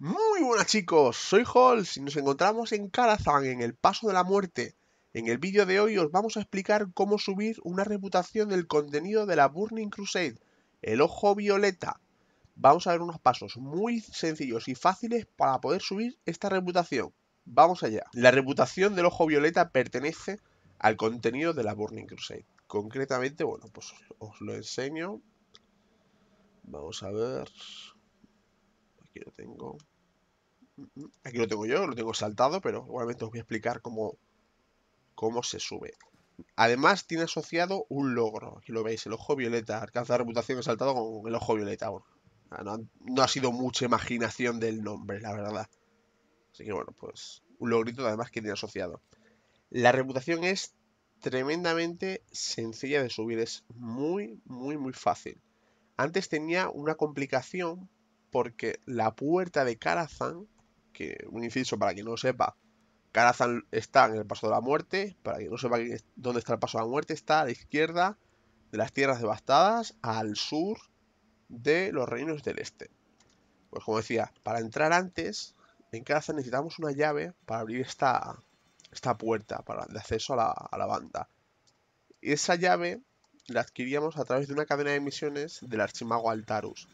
Muy buenas chicos, soy Halls y nos encontramos en Karazhan, en el Paso de la Muerte. En el vídeo de hoy os vamos a explicar cómo subir una reputación del contenido de la Burning Crusade, el Ojo Violeta. Vamos a ver unos pasos muy sencillos y fáciles para poder subir esta reputación. Vamos allá. La reputación del Ojo Violeta pertenece al contenido de la Burning Crusade. Concretamente, bueno, pues os lo enseño. Vamos a ver... Aquí lo tengo. Mm, mm, aquí lo tengo yo, lo tengo saltado, pero igualmente os voy a explicar cómo, cómo se sube. Además tiene asociado un logro. Aquí lo veis, el ojo violeta. la reputación de saltado con el ojo violeta. No, no, ha sido mucha imaginación del nombre, la verdad. Así que bueno, pues un logrito además que tiene asociado. La reputación es tremendamente sencilla de subir. Es muy, muy, muy fácil. Antes tenía una complicación porque la puerta de Karazan, que un inciso para quien no lo sepa, Karazan está en el Paso de la Muerte, para quien no sepa dónde está el Paso de la Muerte, está a la izquierda de las tierras devastadas, al sur de los reinos del este. Pues como decía, para entrar antes, en Karazan necesitamos una llave para abrir esta, esta puerta de acceso a la, a la banda. Y esa llave la adquiríamos a través de una cadena de misiones del archimago Altarus.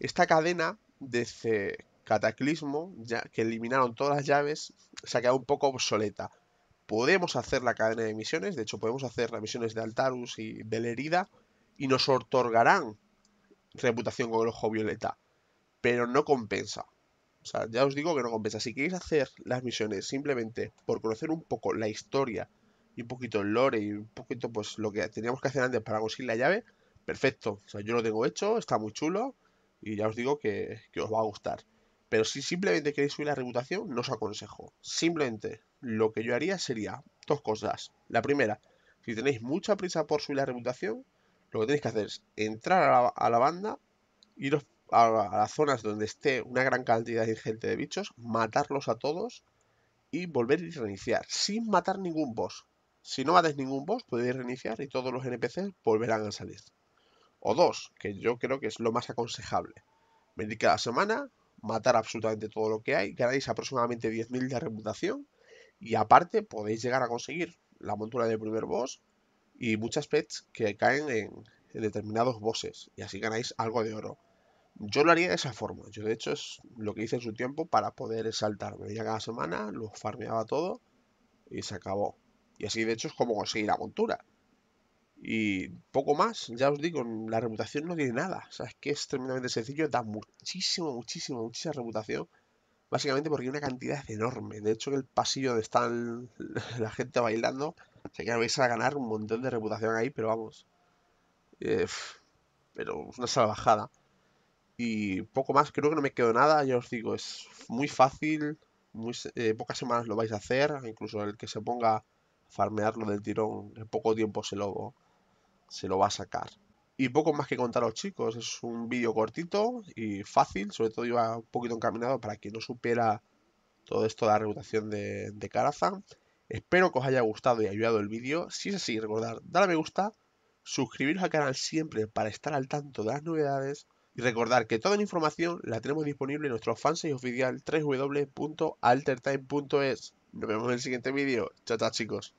Esta cadena de Cataclismo, ya que eliminaron todas las llaves, se ha quedado un poco obsoleta. Podemos hacer la cadena de misiones, de hecho podemos hacer las misiones de Altarus y Belerida. y nos otorgarán reputación con el ojo violeta, pero no compensa. O sea, ya os digo que no compensa. Si queréis hacer las misiones simplemente por conocer un poco la historia y un poquito el lore y un poquito pues lo que teníamos que hacer antes para conseguir la llave, perfecto. O sea, yo lo tengo hecho, está muy chulo, y ya os digo que, os va a gustar. Pero si simplemente queréis subir la reputación, no os aconsejo. Simplemente lo que yo haría sería dos cosas. La primera, si tenéis mucha prisa por subir la reputación, lo que tenéis que hacer es entrar a la, banda, iros a, las zonas donde esté una gran cantidad de gente de bichos, matarlos a todos y volver a reiniciar, sin matar ningún boss. Si no matáis ningún boss, podéis reiniciar y todos los NPCs volverán a salir o dos, que yo creo que es lo más aconsejable. Venir cada semana, matar absolutamente todo lo que hay, Ganáis aproximadamente 10.000 de reputación y aparte podéis llegar a conseguir la montura del primer boss y muchas pets que caen en, determinados bosses y así ganáis algo de oro. Yo lo haría de esa forma, yo de hecho es lo que hice en su tiempo para poder saltar, me cada semana, lo farmeaba todo y se acabó. Y así de hecho es como conseguir la montura. Y poco más, ya os digo, la reputación no tiene nada. O sea, es que es tremendamente sencillo, da muchísimo, muchísimo, muchísima reputación. Básicamente porque hay una cantidad enorme. De hecho, en el pasillo donde están la gente bailando, sé que vais a ganar un montón de reputación ahí, pero vamos. Eh, pero es una salvajada. Y poco más, creo que no me quedo nada. Ya os digo, es muy fácil. Muy, eh, pocas semanas lo vais a hacer. Incluso el que se ponga a farmearlo del tirón, en poco tiempo se lo se lo va a sacar. Y poco más que contaros chicos, es un vídeo cortito y fácil, sobre todo iba un poquito encaminado para que no supiera todo esto de la reputación de, de Espero que os haya gustado y ayudado el vídeo. Si es así, recordad darle a me gusta, suscribiros al canal siempre para estar al tanto de las novedades y recordar que toda la información la tenemos disponible en nuestro fanpage oficial www.altertime.es. Nos vemos en el siguiente vídeo. Chao, chao chicos.